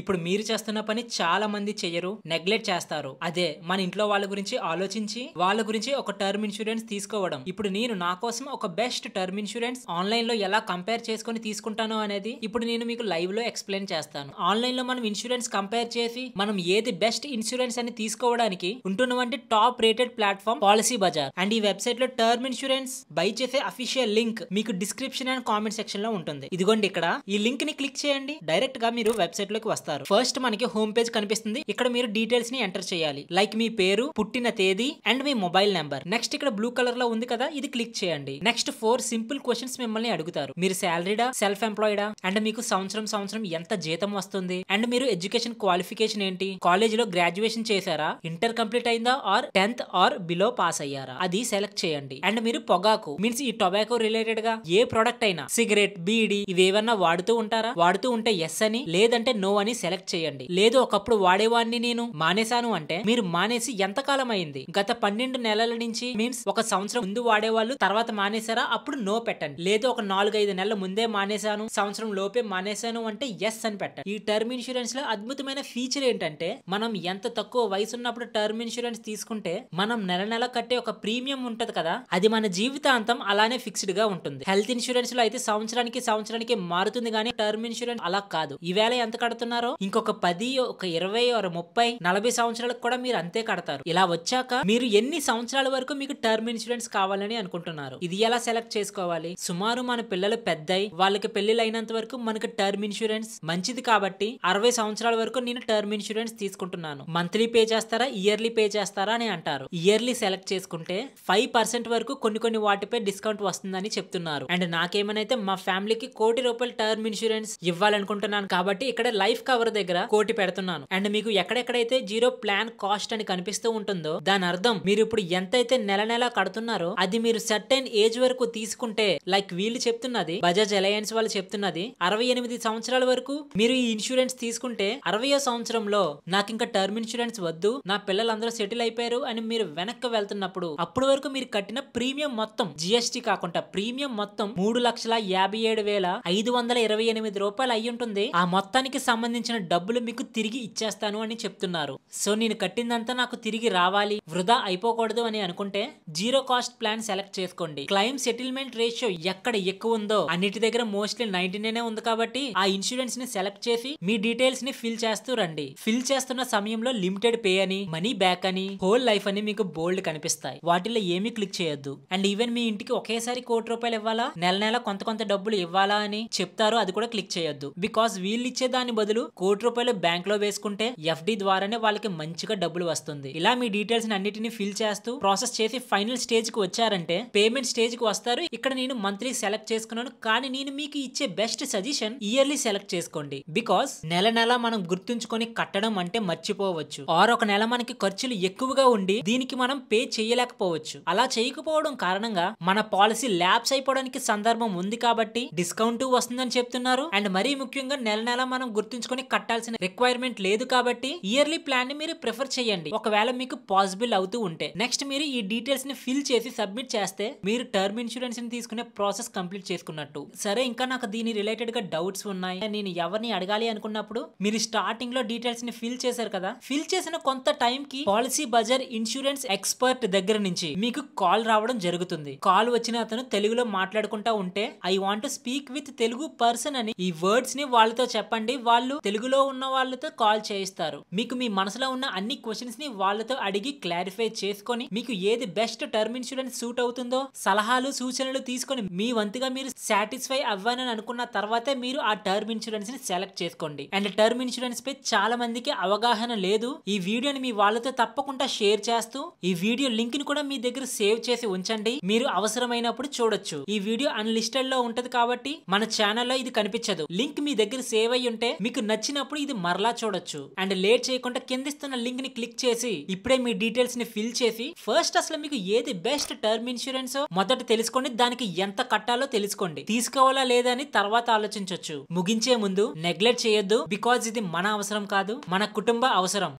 ఇప్పుడు మీరు చేస్తున్న పని చాలా మంది చేయరు నెగ్లెక్ట్ చేస్తారు అదే మన ఇంట్లో వాళ్ళ గురించి ఆలోచించి వాళ్ళ గురించి ఒక టర్మ్ ఇన్సూరెన్స్ తీసుకోవడం ఇప్పుడు నేను నా కోసం ఒక బెస్ట్ టర్మ్ ఇన్సూరెన్స్ ఆన్లైన్ లో ఎలా కంపేర్ చేసుకుని తీసుకుంటాను అనేది ఇప్పుడు నేను మీకు లైవ్ లో ఎక్స్ప్లెయిన్ చేస్తాను ఆన్లైన్ లో మనం ఇన్సూరెన్స్ కంపేర్ చేసి మనం ఏది బెస్ట్ ఇన్సూరెన్స్ అని తీసుకోవడానికి ఉంటున్నవంటి top rated platform Policybazaar and ఈ వెబ్సైట్ లో టర్మ్ ఇన్సూరెన్స్ బై చేసే అఫీషియల్ లింక్ మీకు డిస్క్రిప్షన్ అండ్ కామెంట్ సెక్షన్ లో ఉంటుంది ఇదిగోండి ఇక్కడ ఈ లింక్ ని క్లిక్ చేయండి డైరెక్ట్ గా మీరు వెబ్సైట్ లోకి వస్తారు వస్తారు ఫస్ట్ మనకి హోమ్ పేజ్ కనిపిస్తుంది ఇక్కడ మీరు డీటెయిల్స్ ని ఎంటర్ చేయాలి లైక్ మీ పేరు పుట్టిన తేదీ అండ్ మీ మొబైల్ నెంబర్ నెక్స్ట్ ఇక్కడ బ్లూ కలర్ లో ఉంది కదా ఇది క్లిక్ చేయండి నెక్స్ట్ ఫోర్ సింపుల్ క్వశ్చన్స్ మిమ్మల్ని అడుగుతారు మీరు శాలరీడా సెల్ఫ్ ఎంప్లాయిడా అండ్ మీకు సంవత్సరం సంవత్సరం ఎంత జీతం వస్తుంది అండ్ మీరు ఎడ్యుకేషన్ క్వాలిఫికేషన్ ఏంటి కాలేజ్ లో గ్రాడ్యుయేషన్ చేశారా ఇంటర్ కంప్లీట్ అయిందా or tenth or below pass అయ్యారా అది సెలెక్ట్ చేయండి అండ్ మీరు పొగాకు మీన్స్ ఈ టొబాకో రిలేటెడ్ గా ఏ ప్రొడక్ట్ అయినా సిగరెట్ ఇవి ఇవేవన్నా వాడుతూ ఉంటారా వాడుతూ ఉంటే ఎస్ అని లేదంటే నో అని దాన్ని సెలెక్ట్ చేయండి లేదు ఒకప్పుడు వాడేవాడిని నేను మానేశాను అంటే మీరు మానేసి ఎంతకాలం అయింది గత పన్నెండు నెలల నుంచి మీన్స్ ఒక సంవత్సరం ముందు వాడేవాళ్ళు తర్వాత మానేశారా అప్పుడు నో పెట్టండి లేదు ఒక నాలుగైదు నెలల ముందే మానేశాను సంవత్సరం లోపే మానేశాను అంటే ఎస్ అని పెట్టండి ఈ టర్మ్ ఇన్సూరెన్స్ లో అద్భుతమైన ఫీచర్ ఏంటంటే మనం ఎంత తక్కువ వయసు ఉన్నప్పుడు టర్మ్ ఇన్సూరెన్స్ తీసుకుంటే మనం నెల నెల కట్టే ఒక ప్రీమియం ఉంటది కదా అది మన జీవితాంతం అలానే ఫిక్స్డ్ గా ఉంటుంది హెల్త్ ఇన్సూరెన్స్ లో అయితే సంవత్సరానికి సంవత్సరానికి మారుతుంది కానీ టర్మ్ ఇన్సూరెన్స్ అలా కాదు ఈవేళ ఎంత కడుతున్నారు కడతారో ఇంకొక పది ఒక ఇరవై ఒక ముప్పై నలభై సంవత్సరాలకు కూడా మీరు అంతే కడతారు ఇలా వచ్చాక మీరు ఎన్ని సంవత్సరాల వరకు మీకు టర్మ్ ఇన్సూరెన్స్ కావాలని అనుకుంటున్నారు ఇది ఎలా సెలెక్ట్ చేసుకోవాలి సుమారు మన పిల్లలు పెద్దయి వాళ్ళకి పెళ్లి అయినంత వరకు మనకి టర్మ్ ఇన్సూరెన్స్ మంచిది కాబట్టి అరవై సంవత్సరాల వరకు నేను టర్మ్ ఇన్సూరెన్స్ తీసుకుంటున్నాను మంత్లీ పే చేస్తారా ఇయర్లీ పే చేస్తారా అని అంటారు ఇయర్లీ సెలెక్ట్ చేసుకుంటే ఫైవ్ పర్సెంట్ వరకు కొన్ని కొన్ని వాటిపై డిస్కౌంట్ వస్తుందని చెప్తున్నారు అండ్ నాకేమైనా మా ఫ్యామిలీకి కోటి రూపాయల టర్మ్ ఇన్సూరెన్స్ ఇవ్వాలనుకుంటున్నాను కాబట్టి ఇక్కడ లైఫ్ కవర్ దగ్గర కోటి పెడుతున్నాను అండ్ మీకు ఎక్కడెక్కడైతే జీరో ప్లాన్ కాస్ట్ అని కనిపిస్తూ ఉంటుందో దాని అర్థం మీరు ఇప్పుడు ఎంతైతే నెల నెల కడుతున్నారో అది మీరు సర్టైన్ ఏజ్ వరకు తీసుకుంటే లైక్ వీళ్ళు చెప్తున్నది బజాజ్ అలయన్స్ వాళ్ళు చెప్తున్నది అరవై ఎనిమిది సంవత్సరాల వరకు మీరు ఈ ఇన్సూరెన్స్ తీసుకుంటే అరవయో సంవత్సరంలో నాకు ఇంకా టర్మ్ ఇన్సూరెన్స్ వద్దు నా పిల్లలందరూ సెటిల్ అయిపోయారు అని మీరు వెనక్కి వెళ్తున్నప్పుడు అప్పటి వరకు మీరు కట్టిన ప్రీమియం మొత్తం జిఎస్టీ కాకుండా ప్రీమియం మొత్తం మూడు లక్షల యాభై ఏడు వేల ఐదు వందల ఇరవై ఎనిమిది రూపాయలు అయి ఉంటుంది ఆ మొత్తానికి సంబంధించి సంపాదించిన డబ్బులు మీకు తిరిగి ఇచ్చేస్తాను అని చెప్తున్నారు సో నేను కట్టిందంతా నాకు తిరిగి రావాలి వృధా అయిపోకూడదు అని అనుకుంటే జీరో కాస్ట్ ప్లాన్ సెలెక్ట్ చేసుకోండి క్లైమ్ సెటిల్మెంట్ రేషియో ఎక్కడ ఎక్కువ ఉందో అన్నిటి దగ్గర మోస్ట్లీ నైన్టీ నైన్ ఉంది కాబట్టి ఆ ఇన్సూరెన్స్ ని సెలెక్ట్ చేసి మీ డీటెయిల్స్ ని ఫిల్ చేస్తూ రండి ఫిల్ చేస్తున్న సమయంలో లిమిటెడ్ పే అని మనీ బ్యాక్ అని హోల్ లైఫ్ అని మీకు బోల్డ్ కనిపిస్తాయి వాటిలో ఏమి క్లిక్ చేయొద్దు అండ్ ఈవెన్ మీ ఇంటికి ఒకేసారి కోటి రూపాయలు ఇవ్వాలా నెల నెల కొంత కొంత డబ్బులు ఇవ్వాలా అని చెప్తారో అది కూడా క్లిక్ చేయొద్దు బికాస్ వీళ్ళు ఇచ్చే దాని బదులు కోటి రూపాయలు బ్యాంక్ లో వేసుకుంటే ఎఫ్డి ద్వారానే వాళ్ళకి మంచిగా డబ్బులు వస్తుంది ఇలా మీ డీటెయిల్స్ అన్నిటిని ఫిల్ చేస్తూ ప్రాసెస్ చేసి ఫైనల్ స్టేజ్ కి వచ్చారంటే పేమెంట్ స్టేజ్ కి వస్తారు ఇక్కడ నేను మంత్లీ సెలెక్ట్ చేసుకున్నాను కానీ నేను మీకు ఇచ్చే బెస్ట్ సజెషన్ ఇయర్లీ సెలెక్ట్ చేసుకోండి బికాస్ నెల నెల మనం గుర్తుంచుకొని కట్టడం అంటే మర్చిపోవచ్చు ఆర్ ఒక నెల మనకి ఖర్చులు ఎక్కువగా ఉండి దీనికి మనం పే చేయలేకపోవచ్చు అలా చేయకపోవడం కారణంగా మన పాలసీ ల్యాబ్స్ అయిపోవడానికి సందర్భం ఉంది కాబట్టి డిస్కౌంట్ వస్తుందని చెప్తున్నారు అండ్ మరీ ముఖ్యంగా నెల నెల మనం గుర్తుంచుకొని నెలకి కట్టాల్సిన రిక్వైర్మెంట్ లేదు కాబట్టి ఇయర్లీ ప్లాన్ ని మీరు ప్రిఫర్ చేయండి ఒకవేళ మీకు పాసిబుల్ అవుతూ ఉంటే నెక్స్ట్ మీరు ఈ డీటెయిల్స్ ని ఫిల్ చేసి సబ్మిట్ చేస్తే మీరు టర్మ్ ఇన్సూరెన్స్ ని తీసుకునే ప్రాసెస్ కంప్లీట్ చేసుకున్నట్టు సరే ఇంకా నాకు దీని రిలేటెడ్ గా డౌట్స్ ఉన్నాయి నేను ఎవరిని అడగాలి అనుకున్నప్పుడు మీరు స్టార్టింగ్ లో డీటెయిల్స్ ని ఫిల్ చేశారు కదా ఫిల్ చేసిన కొంత టైం కి పాలసీ బజార్ ఇన్సూరెన్స్ ఎక్స్పర్ట్ దగ్గర నుంచి మీకు కాల్ రావడం జరుగుతుంది కాల్ వచ్చిన అతను తెలుగులో మాట్లాడుకుంటా ఉంటే I want speak with Telugu person అని ఈ వర్డ్స్ ని వాళ్ళతో చెప్పండి వాళ్ళు తెలుగులో ఉన్న వాళ్ళతో కాల్ చేయిస్తారు మీకు మీ మనసులో ఉన్న అన్ని క్వశ్చన్స్ ని వాళ్ళతో అడిగి క్లారిఫై చేసుకొని మీకు ఏది బెస్ట్ టర్మ్ ఇన్సూరెన్స్ సూట్ అవుతుందో సలహాలు సూచనలు తీసుకొని మీ వంతుగా మీరు సాటిస్ఫై అవ్వాలని అనుకున్న తర్వాతే మీరు ఆ టర్మ్ ఇన్సూరెన్స్ ని సెలెక్ట్ చేసుకోండి అండ్ టర్మ్ ఇన్సూరెన్స్ పై చాలా మందికి అవగాహన లేదు ఈ వీడియోని మీ వాళ్ళతో తప్పకుండా షేర్ చేస్తూ ఈ వీడియో లింక్ ని కూడా మీ దగ్గర సేవ్ చేసి ఉంచండి మీరు అవసరమైనప్పుడు చూడొచ్చు ఈ వీడియో అన్లిస్టెడ్ లో ఉంటది కాబట్టి మన ఛానల్లో ఇది కనిపించదు లింక్ మీ దగ్గర సేవ్ అయ్యి ఉంటే మీకు నచ్చినప్పుడు ఇది మరలా చూడొచ్చు అండ్ లేట్ చేయకుండా కిందిస్తున్న లింక్ ని క్లిక్ చేసి ఇప్పుడే మీ డీటెయిల్స్ ని ఫిల్ చేసి ఫస్ట్ అసలు మీకు ఏది బెస్ట్ టర్మ్ ఇన్సూరెన్స్ మొదట తెలుసుకోండి దానికి ఎంత కట్టాలో తెలుసుకోండి తీసుకోవాలా లేదా అని తర్వాత ఆలోచించవచ్చు ముగించే ముందు నెగ్లెక్ట్ చేయొద్దు బికాజ్ ఇది మన అవసరం కాదు మన కుటుంబ అవసరం